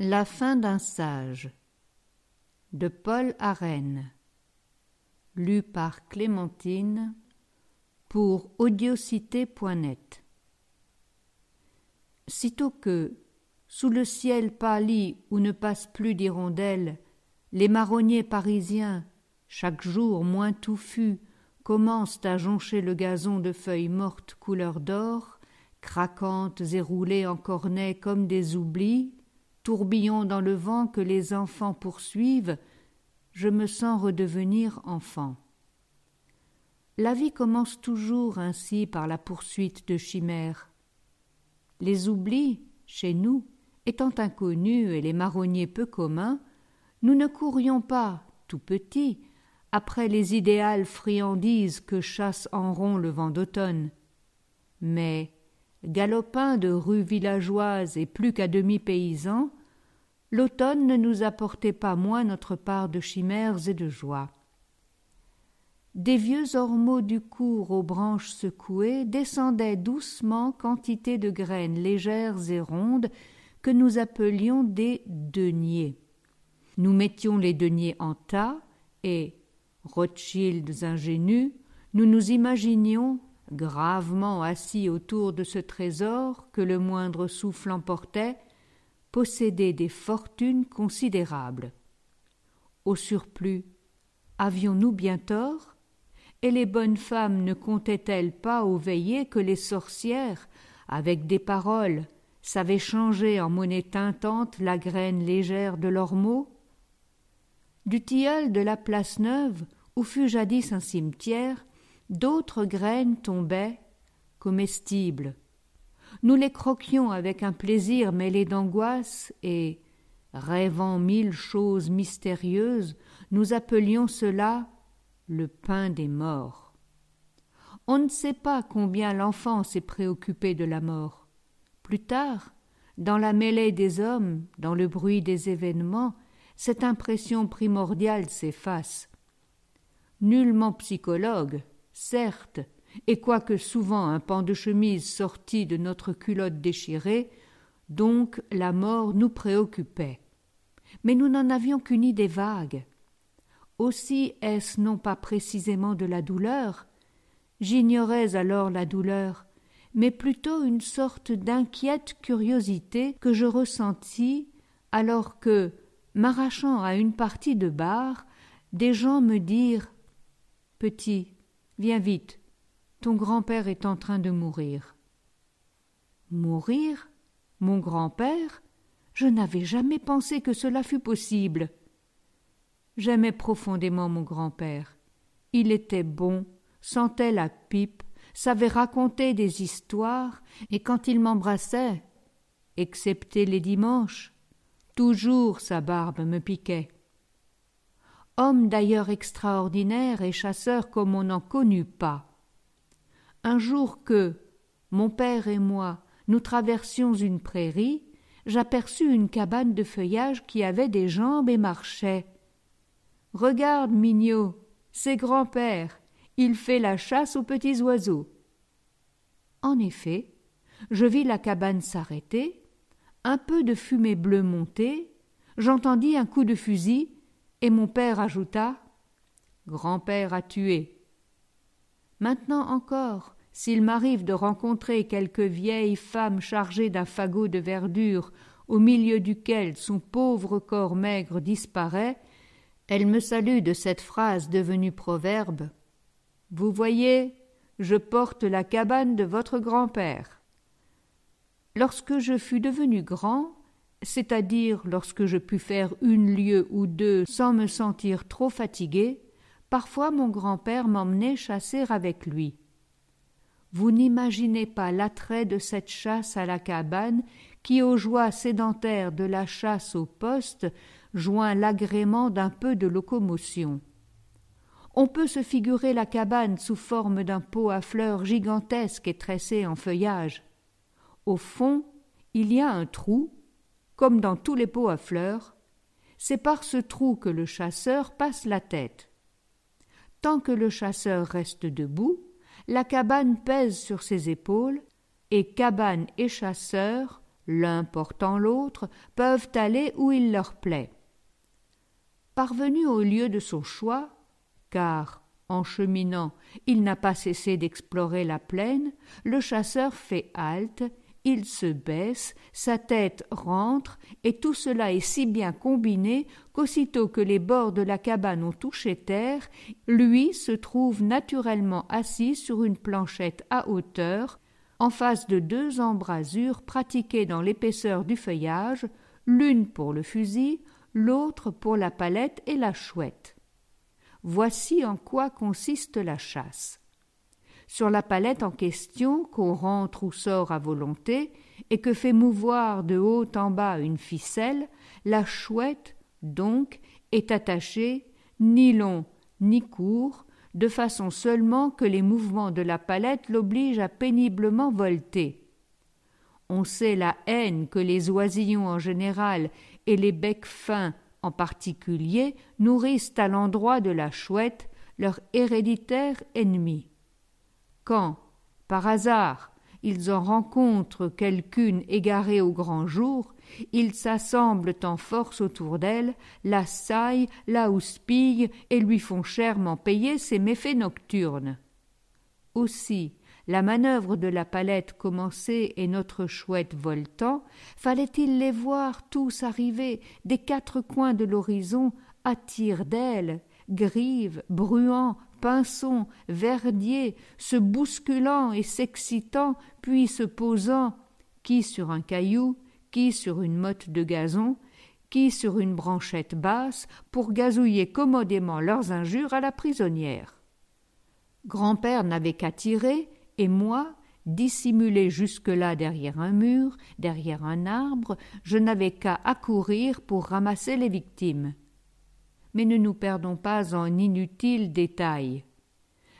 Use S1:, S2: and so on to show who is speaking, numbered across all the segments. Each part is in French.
S1: La fin d'un sage de Paul Arène lu par Clémentine pour audiocité.net Sitôt que, sous le ciel pâli où ne passe plus d'hirondelles, les marronniers parisiens, chaque jour moins touffus, commencent à joncher le gazon de feuilles mortes couleur d'or, craquantes et roulées en cornets comme des oublis, tourbillons dans le vent que les enfants poursuivent, je me sens redevenir enfant. La vie commence toujours ainsi par la poursuite de chimères. Les oublis, chez nous, étant inconnus et les marronniers peu communs, nous ne courions pas, tout petits, après les idéales friandises que chasse en rond le vent d'automne. Mais, galopins de rues villageoises et plus qu'à demi paysans, l'automne ne nous apportait pas moins notre part de chimères et de joie. Des vieux ormeaux du cours aux branches secouées descendaient doucement quantité de graines légères et rondes que nous appelions des deniers. Nous mettions les deniers en tas et, Rothschilds ingénus, nous nous imaginions, gravement assis autour de ce trésor que le moindre souffle emportait, Posséder des fortunes considérables. Au surplus, avions-nous bien tort Et les bonnes femmes ne comptaient-elles pas aux veillées que les sorcières, avec des paroles, savaient changer en monnaie tintante la graine légère de leurs mots Du tilleul de la place neuve, où fut jadis un cimetière, d'autres graines tombaient, comestibles, nous les croquions avec un plaisir mêlé d'angoisse et, rêvant mille choses mystérieuses, nous appelions cela le pain des morts. On ne sait pas combien l'enfant s'est préoccupé de la mort. Plus tard, dans la mêlée des hommes, dans le bruit des événements, cette impression primordiale s'efface. Nullement psychologue, certes, et quoique souvent un pan de chemise sortit de notre culotte déchirée, donc la mort nous préoccupait. Mais nous n'en avions qu'une idée vague. Aussi est-ce non pas précisément de la douleur J'ignorais alors la douleur, mais plutôt une sorte d'inquiète curiosité que je ressentis alors que, m'arrachant à une partie de bar, des gens me dirent Petit, viens vite, ton grand-père est en train de mourir. Mourir Mon grand-père Je n'avais jamais pensé que cela fût possible. J'aimais profondément mon grand-père. Il était bon, sentait la pipe, savait raconter des histoires, et quand il m'embrassait, excepté les dimanches, toujours sa barbe me piquait. Homme d'ailleurs extraordinaire et chasseur comme on n'en connut pas, un jour que, mon père et moi, nous traversions une prairie, j'aperçus une cabane de feuillage qui avait des jambes et marchait. Regarde, Mignot, c'est grand-père, il fait la chasse aux petits oiseaux. En effet, je vis la cabane s'arrêter, un peu de fumée bleue monter, j'entendis un coup de fusil, et mon père ajouta Grand-père a tué. Maintenant encore, s'il m'arrive de rencontrer quelque vieille femme chargée d'un fagot de verdure, au milieu duquel son pauvre corps maigre disparaît, elle me salue de cette phrase devenue proverbe. Vous voyez, je porte la cabane de votre grand-père. Lorsque je fus devenu grand, c'est-à-dire lorsque je pus faire une lieue ou deux sans me sentir trop fatigué, parfois mon grand-père m'emmenait chasser avec lui. Vous n'imaginez pas l'attrait de cette chasse à la cabane qui, aux joies sédentaires de la chasse au poste, joint l'agrément d'un peu de locomotion. On peut se figurer la cabane sous forme d'un pot à fleurs gigantesque et tressé en feuillage. Au fond, il y a un trou, comme dans tous les pots à fleurs. C'est par ce trou que le chasseur passe la tête. Tant que le chasseur reste debout, la cabane pèse sur ses épaules, et cabane et chasseur, l'un portant l'autre, peuvent aller où il leur plaît. Parvenu au lieu de son choix, car, en cheminant, il n'a pas cessé d'explorer la plaine, le chasseur fait halte il se baisse, sa tête rentre, et tout cela est si bien combiné qu'aussitôt que les bords de la cabane ont touché terre, lui se trouve naturellement assis sur une planchette à hauteur, en face de deux embrasures pratiquées dans l'épaisseur du feuillage, l'une pour le fusil, l'autre pour la palette et la chouette. Voici en quoi consiste la chasse sur la palette en question qu'on rentre ou sort à volonté et que fait mouvoir de haut en bas une ficelle, la chouette, donc, est attachée ni long ni court, de façon seulement que les mouvements de la palette l'obligent à péniblement volter. On sait la haine que les oisillons en général et les becs fins en particulier nourrissent à l'endroit de la chouette leur héréditaire ennemi quand, par hasard, ils en rencontrent quelqu'une égarée au grand jour, ils s'assemblent en force autour d'elle, la saillent, la houspillent et lui font chèrement payer ses méfaits nocturnes. Aussi, la manœuvre de la palette commencée et notre chouette voltant, fallait-il les voir tous arriver des quatre coins de l'horizon à d'elle, grive, grives, Pinson, Verdier, se bousculant et s'excitant, puis se posant, qui sur un caillou, qui sur une motte de gazon, qui sur une branchette basse, pour gazouiller commodément leurs injures à la prisonnière. Grand-père n'avait qu'à tirer, et moi, dissimulé jusque-là derrière un mur, derrière un arbre, je n'avais qu'à accourir pour ramasser les victimes mais ne nous perdons pas en inutiles détails.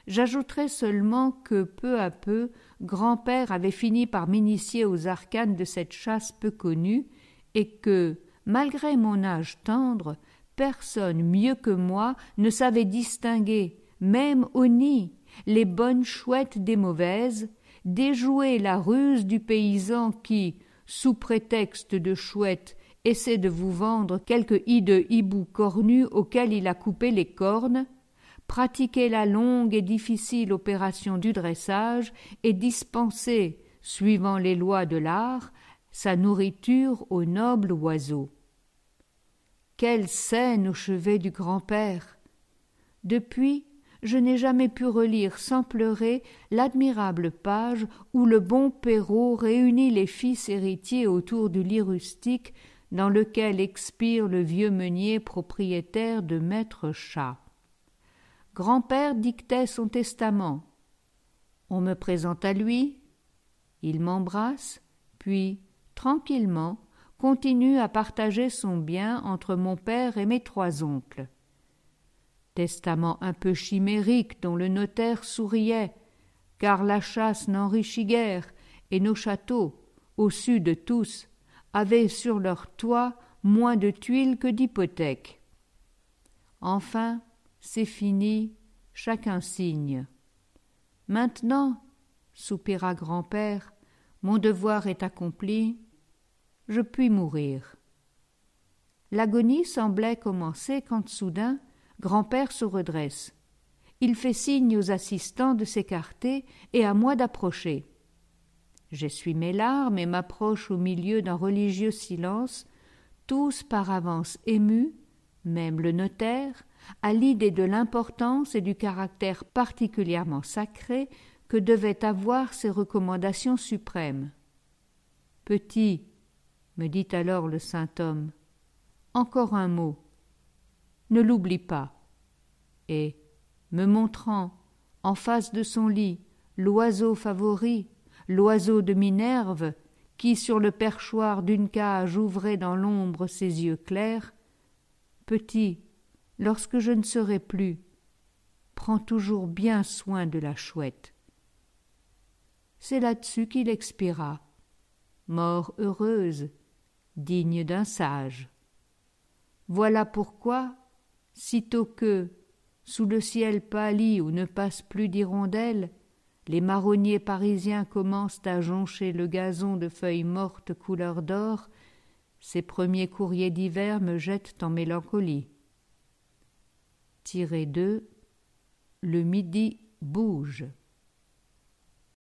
S1: J'ajouterai seulement que peu à peu, grand-père avait fini par m'initier aux arcanes de cette chasse peu connue, et que, malgré mon âge tendre, personne mieux que moi ne savait distinguer, même au nid, les bonnes chouettes des mauvaises, déjouer la ruse du paysan qui, sous prétexte de chouette essaie de vous vendre quelque hideux hibou cornu auquel il a coupé les cornes, pratiquez la longue et difficile opération du dressage et dispensez, suivant les lois de l'art, sa nourriture au noble oiseau. Quelle scène au chevet du grand-père Depuis, je n'ai jamais pu relire sans pleurer l'admirable page où le bon Perrault réunit les fils héritiers autour du lit rustique dans lequel expire le vieux meunier propriétaire de Maître Chat. Grand-père dictait son testament. On me présente à lui, il m'embrasse, puis, tranquillement, continue à partager son bien entre mon père et mes trois oncles. Testament un peu chimérique dont le notaire souriait, car la chasse n'enrichit guère, et nos châteaux, au sud de tous, avaient sur leur toit moins de tuiles que d'hypothèques. Enfin, c'est fini, chacun signe. Maintenant, soupira grand-père, mon devoir est accompli, je puis mourir. L'agonie semblait commencer quand soudain grand-père se redresse. Il fait signe aux assistants de s'écarter et à moi d'approcher. J'essuie mes larmes et m'approche au milieu d'un religieux silence, tous par avance émus, même le notaire, à l'idée de l'importance et du caractère particulièrement sacré que devaient avoir ces recommandations suprêmes. Petit, me dit alors le saint homme, encore un mot. Ne l'oublie pas. Et, me montrant, en face de son lit, l'oiseau favori l'oiseau de Minerve, qui sur le perchoir d'une cage ouvrait dans l'ombre ses yeux clairs. Petit, lorsque je ne serai plus, prends toujours bien soin de la chouette. C'est là-dessus qu'il expira, mort heureuse, digne d'un sage. Voilà pourquoi, sitôt que, sous le ciel pâli où ne passe plus d'hirondelles, les marronniers parisiens commencent à joncher le gazon de feuilles mortes couleur d'or. Ces premiers courriers d'hiver me jettent en mélancolie. Tiré 2. Le midi bouge.